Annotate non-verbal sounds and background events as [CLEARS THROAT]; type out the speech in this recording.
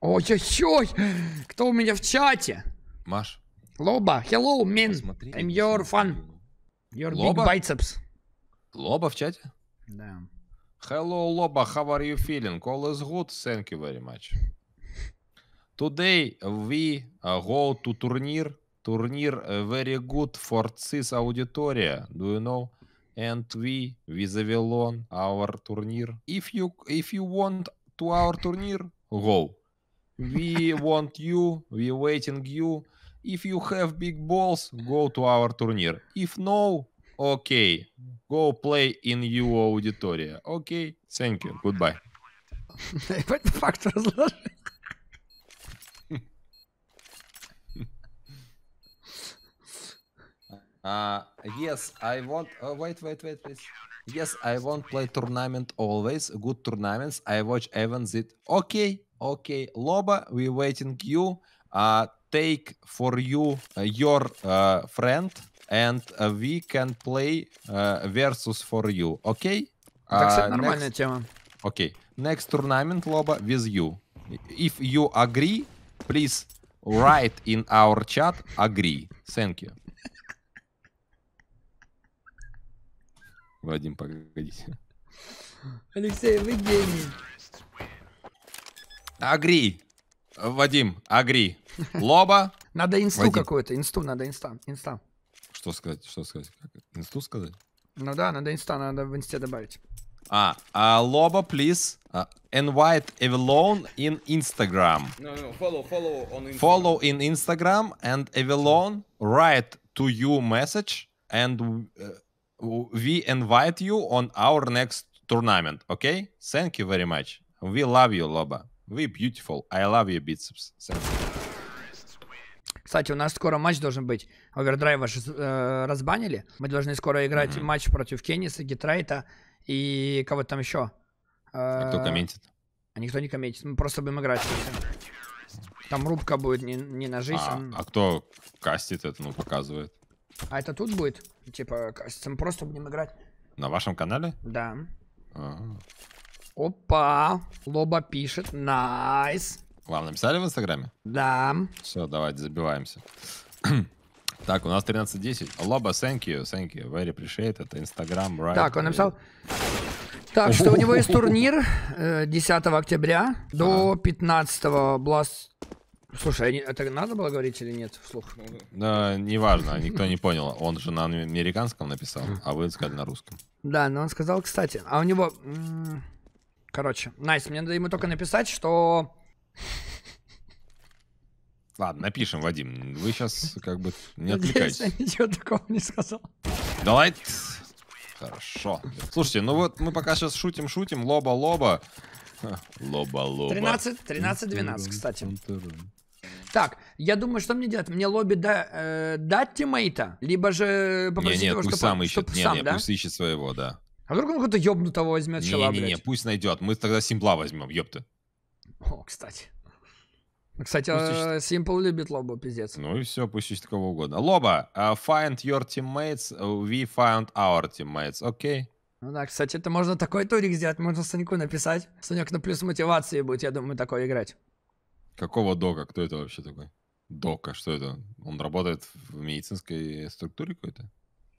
Ой-ой-ой, кто у меня в чате? Маш. Лоба, hello, man. Посмотри, I'm your fan. Your Лоба? big biceps. Лоба в чате? Да. Hello, Лоба, how are you feeling? All is good, thank you very much. Today we go to турнир. Турнир very good for this аудитория. Do you know? And we, we the our турнир. If you, if you want to our турнир, go. We want you. We waiting you. If you have big balls, go to our tournament. If no, okay, go play in your auditoria. Okay, thank you. Goodbye. [LAUGHS] Опять факт разложил. [LAUGHS] Uh, yes, I want. Oh, wait, wait, wait, please. Yes, I won't play tournament always. Good tournaments. I watch events. It okay, okay. Loba, we waiting you. Uh, take for you uh, your uh, friend, and uh, we can play uh, versus for you. Okay. uh, next... тема. Okay. Next tournament, Loba, with you. If you agree, please write in our chat agree. Thank you. Вадим, погодите. Алексей, вы гений. Агри. Вадим, агри. Лоба. Надо инсту какой то Инсту, надо инста. Инста. Что сказать? Что сказать? Инсту сказать? Ну да, надо инста, надо в инсте добавить. А, а Лоба, please invite а, Avalon in Instagram. No, ну, no, ну, follow, follow on Instagram. Follow in Instagram and Avalon write to you message and uh, we invite you on our next tournament, okay? Thank you very much. We love you, Loba. We beautiful. I love you, biceps. Thank you. Кстати, у нас скоро матч должен быть. Овердрайва же э, разбанили. Мы должны скоро играть mm-hmm. матч против Кенниса, Гитрайта и кого там еще. а э, кто комментит? А никто не комментит. Мы просто будем играть. Там рубка будет не, не на жизнь. А, он... а кто кастит это, ну, показывает? А это тут будет? Типа, просто будем играть. На вашем канале? Да. А. Опа, Лоба пишет, найс. Вам написали в Инстаграме? Да. Все, давайте, забиваемся. [CLEARS THROAT] Так, у нас 13.10. Лоба, thank you, thank you. Very appreciate. Это Инстаграм, right? Так, он написал... Так, что у него есть турнир 10 э, октября до 15 Blast Слушай, а это надо было говорить или нет вслух? Да, неважно, никто не понял. Он же на американском написал, а вы сказали на русском. Да, но он сказал, кстати, а у него... Короче, Найс, мне надо ему только написать, что... [LAUGHS] Ладно, напишем, Вадим. Вы сейчас как бы не отвлекайтесь. Я ничего такого не сказал. Давай. Хорошо. Слушайте, ну вот мы пока сейчас шутим-шутим, лоба-лоба. Лоба-лоба. 13-12, кстати. Так, я думаю, что мне делать? Мне лобби да, э, дать тиммейта? Либо же попросить не, не, его, чтобы, сам ищет. Чтобы не, сам, не, да? пусть ищет своего, да. А вдруг он какого-то ёбнутого возьмет не, чела, не, не, пусть найдет. Мы тогда симпла возьмем, ёпта. О, кстати. Кстати, пусть э, Simple любит Лоба, пиздец. Ну и все, пусть ищет кого угодно. Лоба, uh, find your teammates, э, we find our teammates, окей? Okay? Ну да, кстати, это можно такой турик сделать, можно Саньку написать. Санек на ну, плюс мотивации будет, я думаю, такой играть. Какого Дока? Кто это вообще такой? Дока, что это? Он работает в медицинской структуре какой-то?